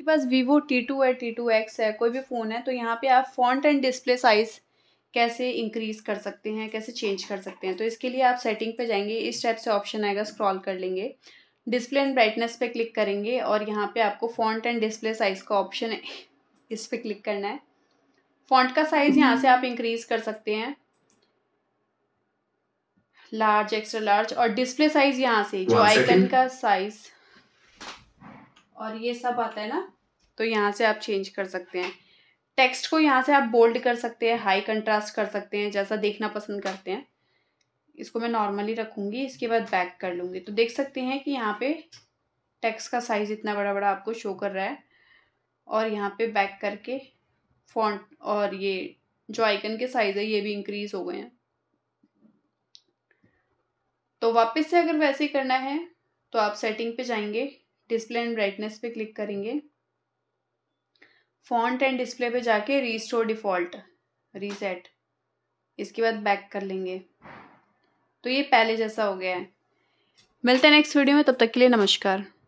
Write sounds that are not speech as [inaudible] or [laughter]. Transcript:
आपके पास Vivo T two है टी टू एक्स है कोई भी फ़ोन है तो यहाँ पे आप फॉन्ट एंड डिस्प्ले साइज़ कैसे इंक्रीज़ कर सकते हैं कैसे चेंज कर सकते हैं तो इसके लिए आप सेटिंग पे जाएंगे इस टाइप से ऑप्शन आएगा स्क्रॉल कर लेंगे डिस्प्ले एंड ब्राइटनेस पे क्लिक करेंगे और यहाँ पे आपको फॉन्ट एंड डिस्प्ले साइज़ का ऑप्शन है [laughs] इस पर क्लिक करना है फॉन्ट का साइज़ यहाँ से आप इंक्रीज़ कर सकते हैं लार्ज एक्स्ट्रा लार्ज और डिस्प्ले साइज़ यहाँ से जो आइकन का साइज़ और ये सब आता है ना तो यहाँ से आप चेंज कर सकते हैं टेक्स्ट को यहाँ से आप बोल्ड कर सकते हैं हाई कंट्रास्ट कर सकते हैं जैसा देखना पसंद करते हैं इसको मैं नॉर्मली रखूँगी इसके बाद बैक कर लूँगी तो देख सकते हैं कि यहाँ पे टेक्स्ट का साइज़ इतना बड़ा बड़ा आपको शो कर रहा है और यहाँ पे बैक करके फॉन्ट और ये जो आइकन के साइज़ है ये भी इंक्रीज़ हो गए हैं तो वापस से अगर वैसे ही करना है तो आप सेटिंग पे जाएंगे डिस्प्ले एंड ब्राइटनेस पे क्लिक करेंगे फॉन्ट एंड डिस्प्ले पे जाके रीस्टोर डिफ़ॉल्ट रीसेट इसके बाद बैक कर लेंगे तो ये पहले जैसा हो गया है मिलते हैं नेक्स्ट वीडियो में तब तक के लिए नमस्कार